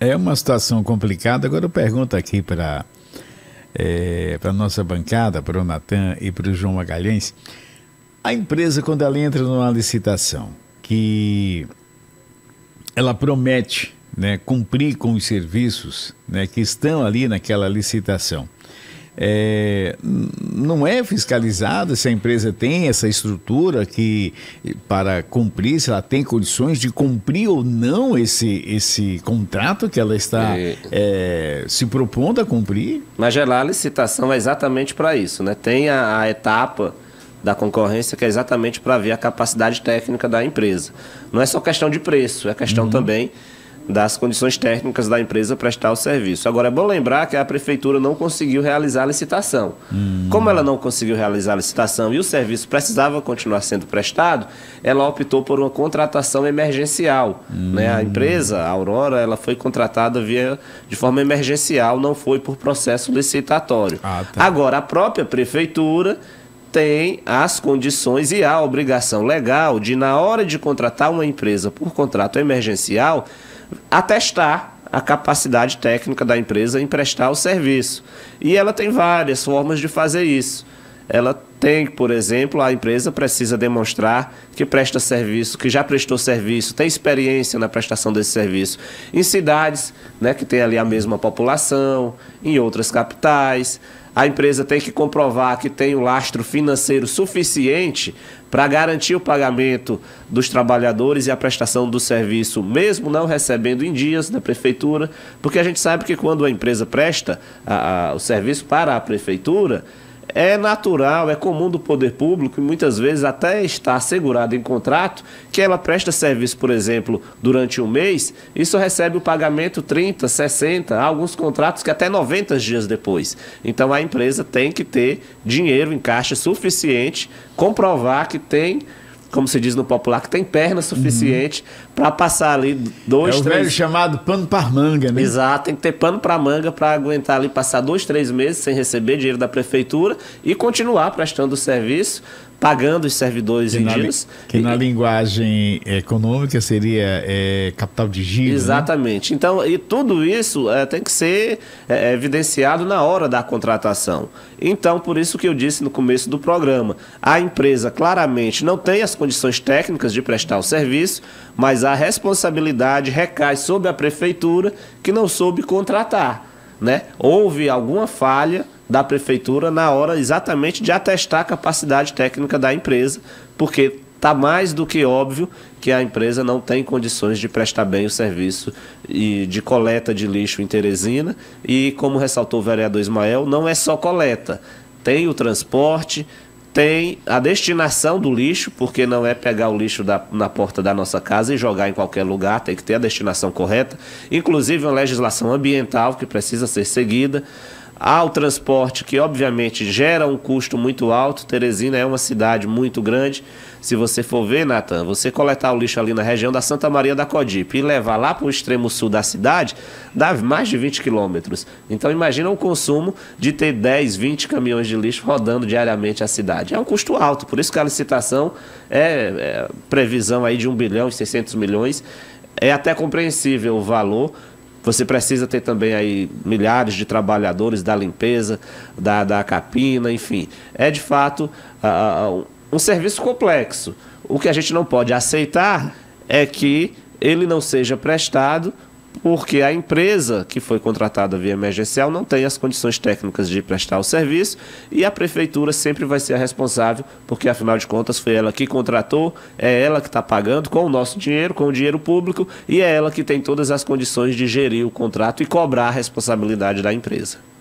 É uma situação complicada. Agora eu pergunto aqui para é, a nossa bancada, para o Natan e para o João Magalhães. A empresa, quando ela entra numa licitação, que ela promete né, cumprir com os serviços né, que estão ali naquela licitação, é, não é fiscalizada se a empresa tem essa estrutura que para cumprir, se ela tem condições de cumprir ou não esse, esse contrato que ela está é. É, se propondo a cumprir. Mas gerar a licitação é exatamente para isso, né? Tem a, a etapa da concorrência que é exatamente para ver a capacidade técnica da empresa. Não é só questão de preço, é questão uhum. também das condições técnicas da empresa prestar o serviço. Agora, é bom lembrar que a prefeitura não conseguiu realizar a licitação. Hum. Como ela não conseguiu realizar a licitação e o serviço precisava continuar sendo prestado, ela optou por uma contratação emergencial. Hum. Né? A empresa, a Aurora, ela foi contratada via, de forma emergencial, não foi por processo licitatório. Ah, tá. Agora, a própria prefeitura tem as condições e a obrigação legal de, na hora de contratar uma empresa por contrato emergencial, atestar a capacidade técnica da empresa em prestar o serviço. E ela tem várias formas de fazer isso ela tem, por exemplo, a empresa precisa demonstrar que presta serviço, que já prestou serviço, tem experiência na prestação desse serviço em cidades né, que tem ali a mesma população, em outras capitais. A empresa tem que comprovar que tem o um lastro financeiro suficiente para garantir o pagamento dos trabalhadores e a prestação do serviço, mesmo não recebendo em dias da prefeitura, porque a gente sabe que quando a empresa presta a, a, o serviço para a prefeitura, é natural, é comum do poder público e muitas vezes até está assegurado em contrato que ela presta serviço, por exemplo, durante um mês e só recebe o pagamento 30, 60, alguns contratos que até 90 dias depois. Então a empresa tem que ter dinheiro em caixa suficiente, comprovar que tem como se diz no popular, que tem perna suficiente uhum. para passar ali dois, é o velho chamado pano para manga, né? Exato, tem que ter pano para manga para aguentar ali passar dois, três meses sem receber dinheiro da prefeitura e continuar prestando o serviço pagando os servidores que em na, Que e, na linguagem econômica seria é, capital de giro. Né? Exatamente. Né? Então, e tudo isso é, tem que ser é, é, evidenciado na hora da contratação. Então, por isso que eu disse no começo do programa, a empresa claramente não tem as condições técnicas de prestar o serviço, mas a responsabilidade recai sobre a prefeitura que não soube contratar. Né? Houve alguma falha da prefeitura na hora exatamente de atestar a capacidade técnica da empresa, porque está mais do que óbvio que a empresa não tem condições de prestar bem o serviço de coleta de lixo em Teresina. E, como ressaltou o vereador Ismael, não é só coleta, tem o transporte. Tem a destinação do lixo, porque não é pegar o lixo da, na porta da nossa casa e jogar em qualquer lugar, tem que ter a destinação correta. Inclusive, uma legislação ambiental que precisa ser seguida ao transporte, que obviamente gera um custo muito alto. Teresina é uma cidade muito grande. Se você for ver, Natan, você coletar o lixo ali na região da Santa Maria da Codipe e levar lá para o extremo sul da cidade, dá mais de 20 quilômetros. Então imagina o consumo de ter 10, 20 caminhões de lixo rodando diariamente a cidade. É um custo alto, por isso que a licitação é, é previsão aí de 1 bilhão e 600 milhões. É até compreensível o valor, você precisa ter também aí milhares de trabalhadores da limpeza, da, da capina, enfim. É de fato uh, um serviço complexo. O que a gente não pode aceitar é que ele não seja prestado porque a empresa que foi contratada via emergencial não tem as condições técnicas de prestar o serviço e a prefeitura sempre vai ser a responsável, porque afinal de contas foi ela que contratou, é ela que está pagando com o nosso dinheiro, com o dinheiro público e é ela que tem todas as condições de gerir o contrato e cobrar a responsabilidade da empresa.